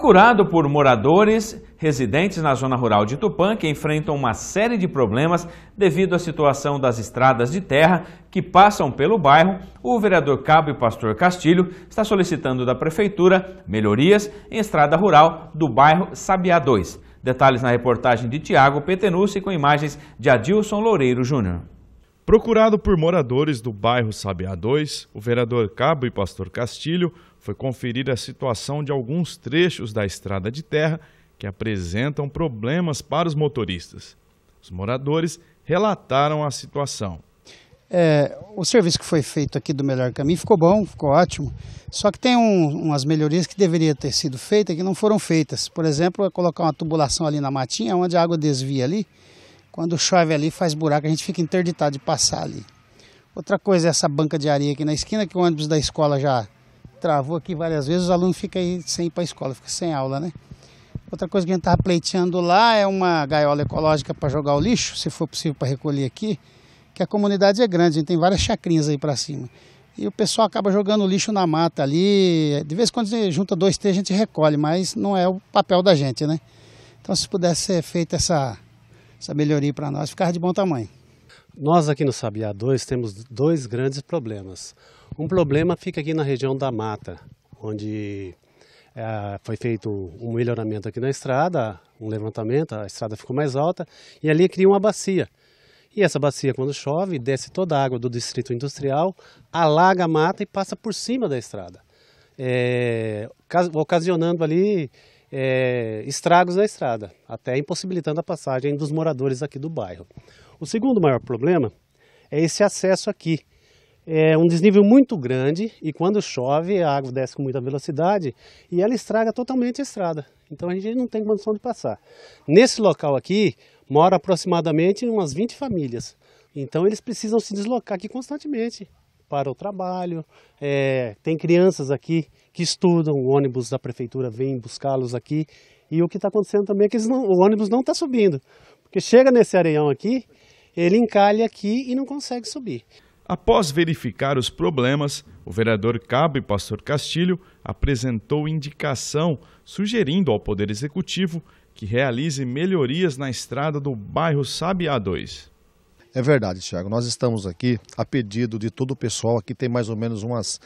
Procurado por moradores residentes na zona rural de Tupã, que enfrentam uma série de problemas devido à situação das estradas de terra que passam pelo bairro, o vereador Cabo e Pastor Castilho está solicitando da Prefeitura melhorias em estrada rural do bairro Sabiá 2. Detalhes na reportagem de Tiago Petenucci com imagens de Adilson Loureiro Júnior. Procurado por moradores do bairro Sabiá 2, o vereador Cabo e pastor Castilho foi conferir a situação de alguns trechos da estrada de terra que apresentam problemas para os motoristas. Os moradores relataram a situação. É, o serviço que foi feito aqui do Melhor Caminho ficou bom, ficou ótimo. Só que tem um, umas melhorias que deveriam ter sido feitas que não foram feitas. Por exemplo, é colocar uma tubulação ali na matinha, onde a água desvia ali quando chove ali, faz buraco, a gente fica interditado de passar ali. Outra coisa é essa banca de areia aqui na esquina que o ônibus da escola já travou aqui várias vezes, os alunos ficam aí sem ir para a escola, fica sem aula, né? Outra coisa que a gente estava pleiteando lá é uma gaiola ecológica para jogar o lixo, se for possível para recolher aqui, que a comunidade é grande, a gente tem várias chacrinhas aí para cima. E o pessoal acaba jogando o lixo na mata ali, de vez em quando junta dois, três, a gente recolhe, mas não é o papel da gente, né? Então se pudesse ser feita essa essa melhoria para nós ficar de bom tamanho. Nós aqui no Sabiá 2 temos dois grandes problemas. Um problema fica aqui na região da mata, onde é, foi feito um melhoramento aqui na estrada, um levantamento, a estrada ficou mais alta e ali cria uma bacia. E essa bacia, quando chove, desce toda a água do distrito industrial, alaga a mata e passa por cima da estrada, é, ocasionando ali é, estragos na estrada, até impossibilitando a passagem dos moradores aqui do bairro. O segundo maior problema é esse acesso aqui. É um desnível muito grande e quando chove a água desce com muita velocidade e ela estraga totalmente a estrada. Então a gente não tem condição de passar. Nesse local aqui mora aproximadamente umas 20 famílias. Então eles precisam se deslocar aqui constantemente para o trabalho. É, tem crianças aqui que estudam, o ônibus da prefeitura vem buscá-los aqui. E o que está acontecendo também é que não, o ônibus não está subindo, porque chega nesse areião aqui, ele encalha aqui e não consegue subir. Após verificar os problemas, o vereador Cabo e Pastor Castilho apresentou indicação sugerindo ao Poder Executivo que realize melhorias na estrada do bairro Sabiá 2. É verdade, Tiago. Nós estamos aqui a pedido de todo o pessoal. Aqui tem mais ou menos umas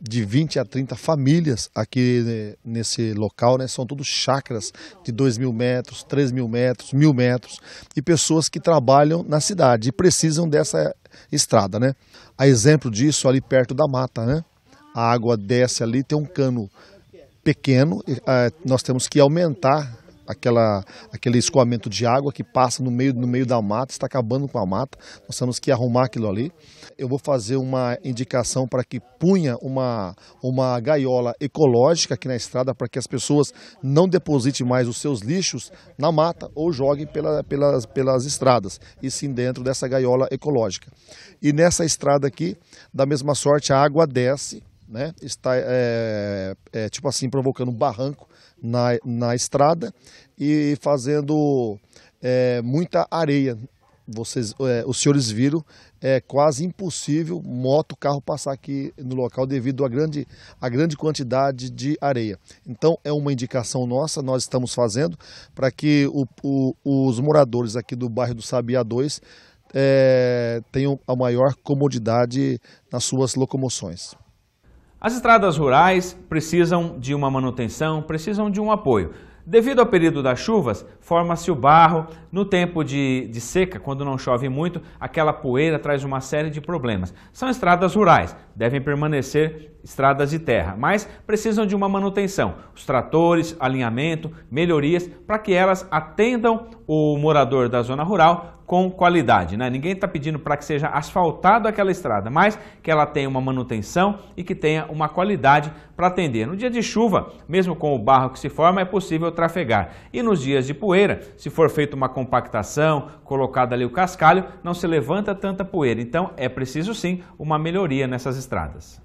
de 20 a 30 famílias aqui né, nesse local, né? São todos chacras de 2 mil metros, 3 mil metros, mil metros e pessoas que trabalham na cidade e precisam dessa estrada, né? A exemplo disso ali perto da mata, né? A água desce ali, tem um cano pequeno, ah, nós temos que aumentar aquela, aquele escoamento de água que passa no meio, no meio da mata, está acabando com a mata. Nós temos que arrumar aquilo ali. Eu vou fazer uma indicação para que punha uma, uma gaiola ecológica aqui na estrada para que as pessoas não depositem mais os seus lixos na mata ou joguem pela, pelas, pelas estradas, e sim dentro dessa gaiola ecológica. E nessa estrada aqui, da mesma sorte, a água desce né, está é, é, tipo assim provocando um barranco na, na estrada e fazendo é, muita areia. Vocês, é, os senhores viram, é quase impossível moto, carro passar aqui no local devido à grande, à grande quantidade de areia. Então é uma indicação nossa, nós estamos fazendo para que o, o, os moradores aqui do bairro do Sabiá 2 é, tenham a maior comodidade nas suas locomoções. As estradas rurais precisam de uma manutenção, precisam de um apoio. Devido ao período das chuvas, forma-se o barro. No tempo de, de, seca, quando não chove muito, aquela poeira traz uma série de problemas. São estradas rurais, devem permanecer estradas de terra, mas precisam de uma manutenção. Os tratores, alinhamento, melhorias, para que elas atendam o morador da zona rural com qualidade. Né? Ninguém está pedindo para que seja asfaltado aquela estrada, mas que ela tenha uma manutenção e que tenha uma qualidade para atender. No dia de chuva, mesmo com o barro que se forma, é possível trafegar. E nos dias de poeira, se for feita uma compactação, colocado ali o cascalho, não se levanta tanta poeira. Então é preciso sim uma melhoria nessas estradas.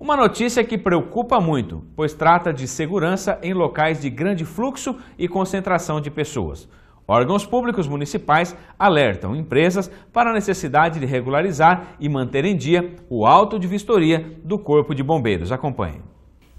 Uma notícia que preocupa muito, pois trata de segurança em locais de grande fluxo e concentração de pessoas. Órgãos públicos municipais alertam empresas para a necessidade de regularizar e manter em dia o auto de vistoria do Corpo de Bombeiros. Acompanhe.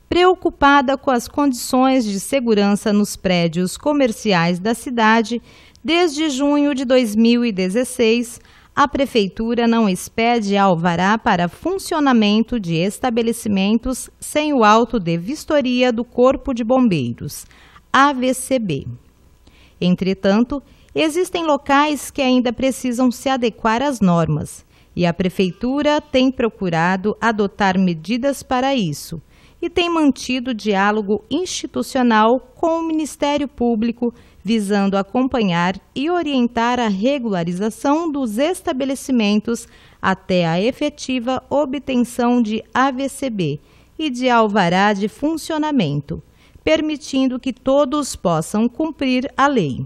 Preocupada com as condições de segurança nos prédios comerciais da cidade, desde junho de 2016, a Prefeitura não expede alvará para funcionamento de estabelecimentos sem o auto de vistoria do Corpo de Bombeiros, AVCB. Entretanto, existem locais que ainda precisam se adequar às normas e a Prefeitura tem procurado adotar medidas para isso e tem mantido diálogo institucional com o Ministério Público, visando acompanhar e orientar a regularização dos estabelecimentos até a efetiva obtenção de AVCB e de alvará de funcionamento permitindo que todos possam cumprir a lei.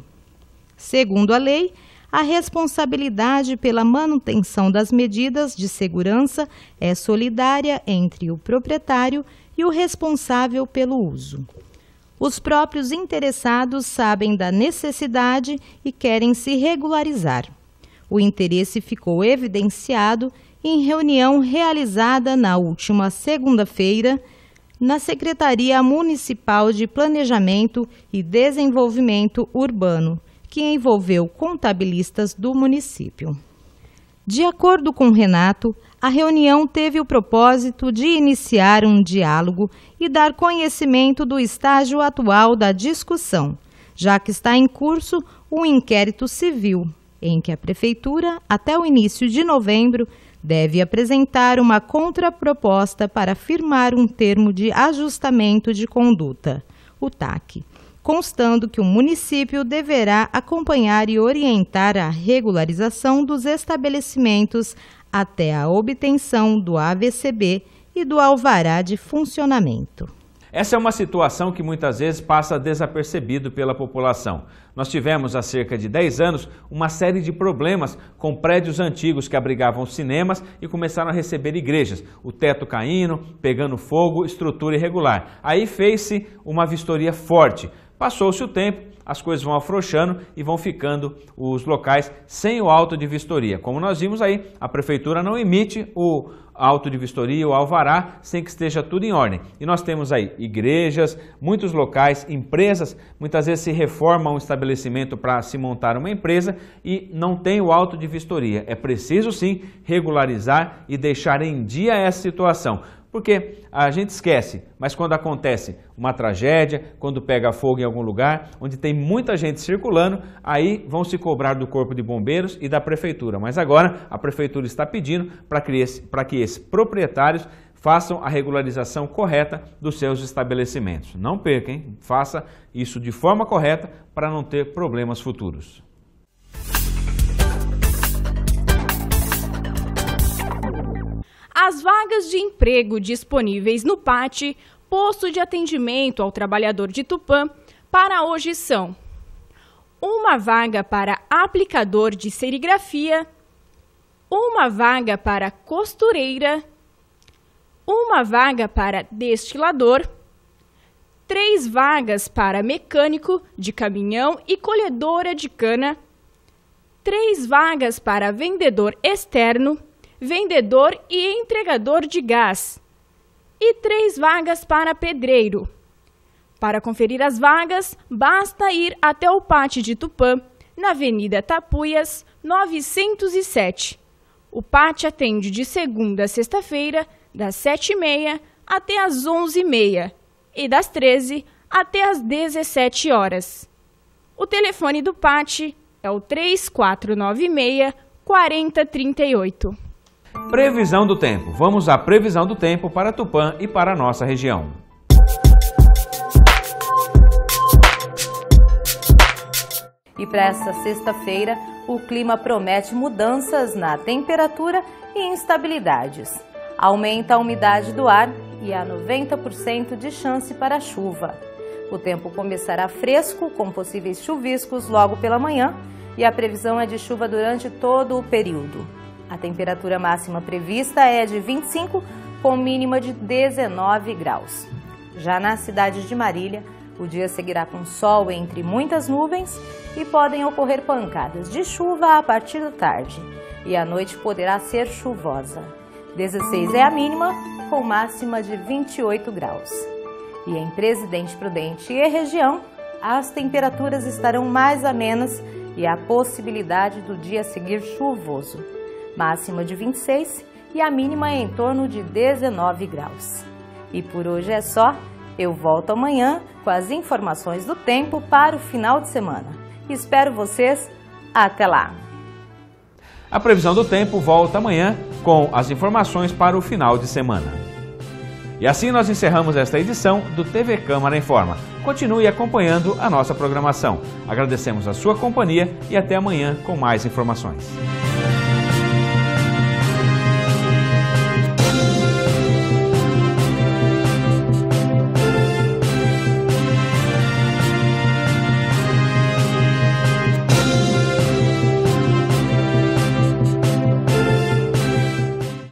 Segundo a lei, a responsabilidade pela manutenção das medidas de segurança é solidária entre o proprietário e o responsável pelo uso. Os próprios interessados sabem da necessidade e querem se regularizar. O interesse ficou evidenciado em reunião realizada na última segunda-feira, na Secretaria Municipal de Planejamento e Desenvolvimento Urbano, que envolveu contabilistas do município. De acordo com Renato, a reunião teve o propósito de iniciar um diálogo e dar conhecimento do estágio atual da discussão, já que está em curso o um inquérito civil, em que a Prefeitura, até o início de novembro, deve apresentar uma contraproposta para firmar um termo de ajustamento de conduta, o TAC, constando que o município deverá acompanhar e orientar a regularização dos estabelecimentos até a obtenção do AVCB e do alvará de funcionamento. Essa é uma situação que muitas vezes passa desapercebido pela população. Nós tivemos há cerca de 10 anos uma série de problemas com prédios antigos que abrigavam cinemas e começaram a receber igrejas. O teto caindo, pegando fogo, estrutura irregular. Aí fez-se uma vistoria forte. Passou-se o tempo, as coisas vão afrouxando e vão ficando os locais sem o auto de vistoria. Como nós vimos aí, a prefeitura não emite o auto de vistoria, o alvará, sem que esteja tudo em ordem. E nós temos aí igrejas, muitos locais, empresas, muitas vezes se reforma um estabelecimento para se montar uma empresa e não tem o auto de vistoria. É preciso sim regularizar e deixar em dia essa situação. Porque a gente esquece, mas quando acontece uma tragédia, quando pega fogo em algum lugar, onde tem muita gente circulando, aí vão se cobrar do Corpo de Bombeiros e da Prefeitura. Mas agora a Prefeitura está pedindo para que, que esses proprietários façam a regularização correta dos seus estabelecimentos. Não perca, hein? Faça isso de forma correta para não ter problemas futuros. As vagas de emprego disponíveis no PAT, posto de atendimento ao trabalhador de Tupã, para hoje são uma vaga para aplicador de serigrafia, uma vaga para costureira, uma vaga para destilador, três vagas para mecânico de caminhão e colhedora de cana, três vagas para vendedor externo vendedor e entregador de gás, e três vagas para pedreiro. Para conferir as vagas, basta ir até o Pátio de Tupã, na Avenida Tapuias, 907. O Pátio atende de segunda a sexta-feira, das 7h30 até as 11h30 e das 13 até as 17 horas. O telefone do Pátio é o 3496 4038. Previsão do tempo. Vamos à previsão do tempo para Tupã e para a nossa região. E para esta sexta-feira, o clima promete mudanças na temperatura e instabilidades. Aumenta a umidade do ar e há 90% de chance para chuva. O tempo começará fresco, com possíveis chuviscos logo pela manhã, e a previsão é de chuva durante todo o período. A temperatura máxima prevista é de 25, com mínima de 19 graus. Já na cidade de Marília, o dia seguirá com sol entre muitas nuvens e podem ocorrer pancadas de chuva a partir da tarde. E a noite poderá ser chuvosa. 16 é a mínima, com máxima de 28 graus. E em Presidente Prudente e região, as temperaturas estarão mais amenas e a possibilidade do dia seguir chuvoso máxima de 26 e a mínima é em torno de 19 graus. E por hoje é só. Eu volto amanhã com as informações do tempo para o final de semana. Espero vocês. Até lá! A previsão do tempo volta amanhã com as informações para o final de semana. E assim nós encerramos esta edição do TV Câmara em Forma. Continue acompanhando a nossa programação. Agradecemos a sua companhia e até amanhã com mais informações.